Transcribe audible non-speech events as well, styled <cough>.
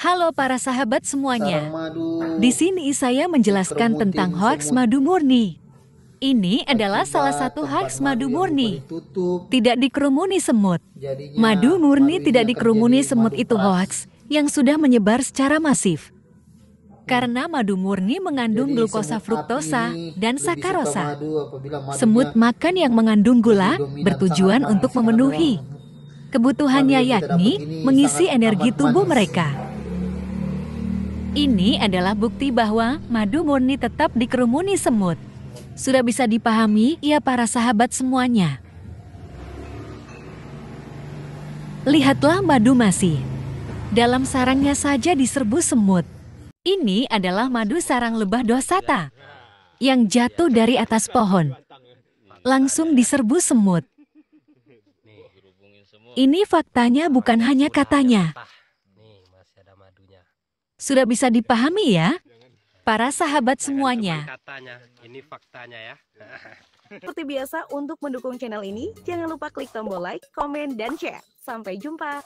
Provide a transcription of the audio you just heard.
Halo para sahabat semuanya. Di sini saya menjelaskan tentang hoax madu murni. Ini adalah salah satu hoax madu murni. Tidak dikerumuni semut. Madu murni tidak dikerumuni semut itu hoax yang sudah menyebar secara masif. Karena madu murni mengandung glukosa fruktosa dan sakarosa. Semut makan yang mengandung gula bertujuan untuk memenuhi kebutuhannya yakni mengisi energi tubuh mereka. Ini adalah bukti bahwa madu murni tetap dikerumuni semut. Sudah bisa dipahami, ya para sahabat semuanya. Lihatlah madu masih. Dalam sarangnya saja diserbu semut. Ini adalah madu sarang lebah dosata yang jatuh dari atas pohon. Langsung diserbu semut. Ini faktanya bukan hanya katanya. Sudah bisa dipahami ya? Para sahabat semuanya. Katanya, ini faktanya ya. <laughs> Seperti biasa, untuk mendukung channel ini, jangan lupa klik tombol like, komen, dan share. Sampai jumpa!